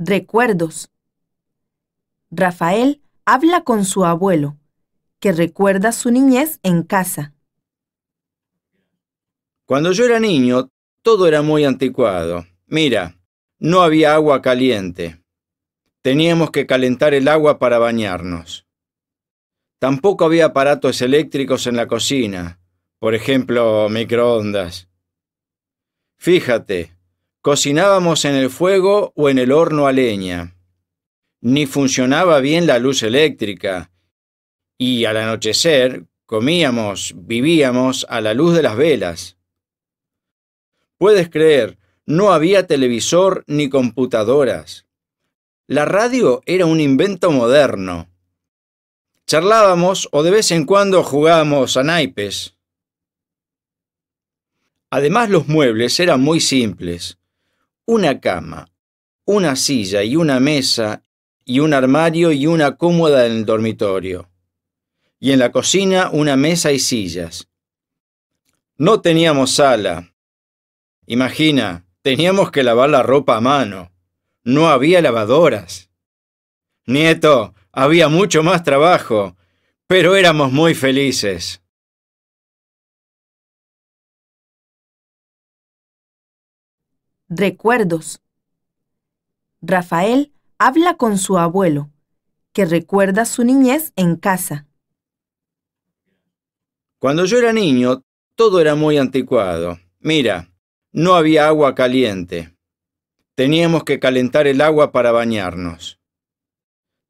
Recuerdos. Rafael habla con su abuelo, que recuerda su niñez en casa. Cuando yo era niño, todo era muy anticuado. Mira, no había agua caliente. Teníamos que calentar el agua para bañarnos. Tampoco había aparatos eléctricos en la cocina, por ejemplo, microondas. Fíjate, Cocinábamos en el fuego o en el horno a leña. Ni funcionaba bien la luz eléctrica. Y al anochecer comíamos, vivíamos a la luz de las velas. Puedes creer, no había televisor ni computadoras. La radio era un invento moderno. Charlábamos o de vez en cuando jugábamos a naipes. Además los muebles eran muy simples una cama, una silla y una mesa y un armario y una cómoda en el dormitorio. Y en la cocina una mesa y sillas. No teníamos sala. Imagina, teníamos que lavar la ropa a mano. No había lavadoras. Nieto, había mucho más trabajo, pero éramos muy felices. Recuerdos. Rafael habla con su abuelo, que recuerda su niñez en casa. Cuando yo era niño, todo era muy anticuado. Mira, no había agua caliente. Teníamos que calentar el agua para bañarnos.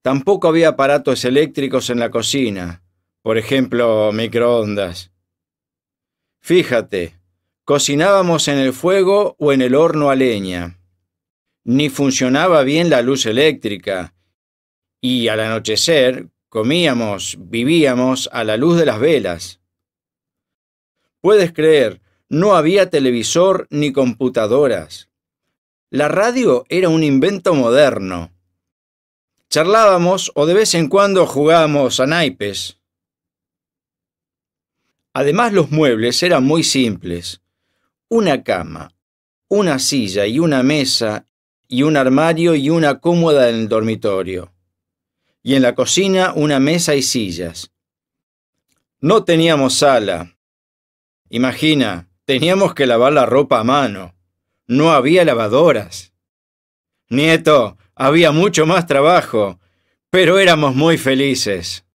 Tampoco había aparatos eléctricos en la cocina, por ejemplo, microondas. Fíjate, Cocinábamos en el fuego o en el horno a leña. Ni funcionaba bien la luz eléctrica. Y al anochecer comíamos, vivíamos a la luz de las velas. Puedes creer, no había televisor ni computadoras. La radio era un invento moderno. Charlábamos o de vez en cuando jugábamos a naipes. Además los muebles eran muy simples una cama, una silla y una mesa y un armario y una cómoda en el dormitorio. Y en la cocina una mesa y sillas. No teníamos sala. Imagina, teníamos que lavar la ropa a mano. No había lavadoras. Nieto, había mucho más trabajo, pero éramos muy felices.